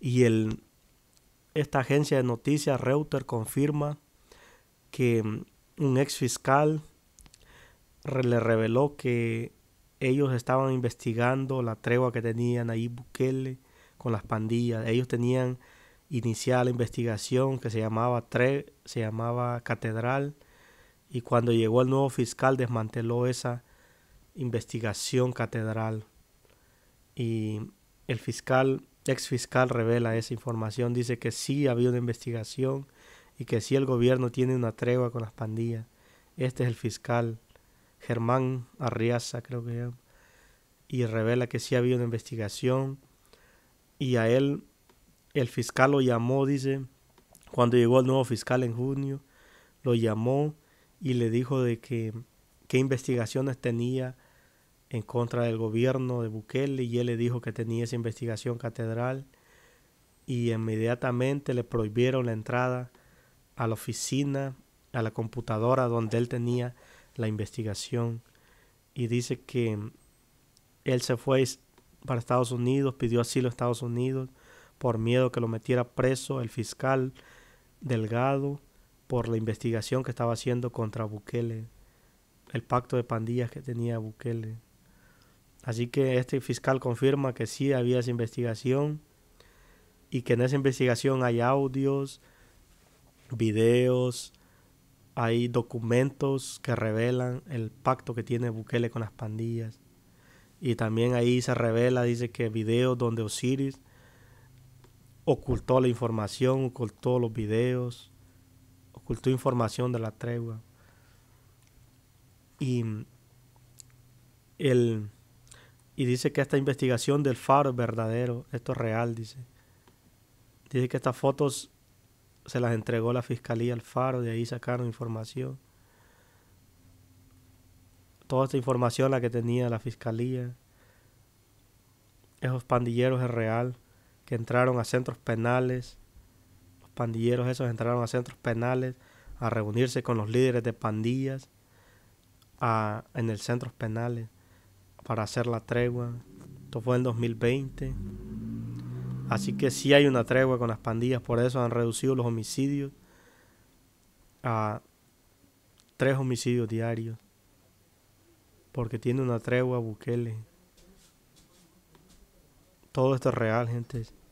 Y esta agencia de noticias, Reuter confirma que mm, un ex fiscal le reveló que ellos estaban investigando la tregua que tenían ahí Bukele con las pandillas. Ellos tenían iniciada la investigación que se llamaba, tre se llamaba Catedral y cuando llegó el nuevo fiscal desmanteló esa investigación catedral. Y el fiscal ex fiscal revela esa información, dice que sí había una investigación y que sí el gobierno tiene una tregua con las pandillas. Este es el fiscal Germán Arriaza, creo que es, y revela que sí había una investigación y a él el fiscal lo llamó, dice, cuando llegó el nuevo fiscal en junio, lo llamó y le dijo de que qué investigaciones tenía en contra del gobierno de Bukele y él le dijo que tenía esa investigación catedral y inmediatamente le prohibieron la entrada a la oficina, a la computadora donde él tenía la investigación y dice que él se fue para Estados Unidos, pidió asilo a Estados Unidos por miedo que lo metiera preso el fiscal Delgado por la investigación que estaba haciendo contra Bukele, el pacto de pandillas que tenía Bukele. Así que este fiscal confirma que sí había esa investigación y que en esa investigación hay audios, videos, hay documentos que revelan el pacto que tiene Bukele con las pandillas. Y también ahí se revela, dice que videos donde Osiris ocultó la información, ocultó los videos, ocultó información de la tregua. Y el y dice que esta investigación del faro es verdadero, esto es real, dice. Dice que estas fotos se las entregó la fiscalía al faro, de ahí sacaron información. Toda esta información la que tenía la fiscalía. Esos pandilleros es real, que entraron a centros penales. Los pandilleros esos entraron a centros penales a reunirse con los líderes de pandillas a, en el centros penales para hacer la tregua. Esto fue en 2020. Así que sí hay una tregua con las pandillas, por eso han reducido los homicidios a tres homicidios diarios. Porque tiene una tregua Bukele. Todo esto es real, gente.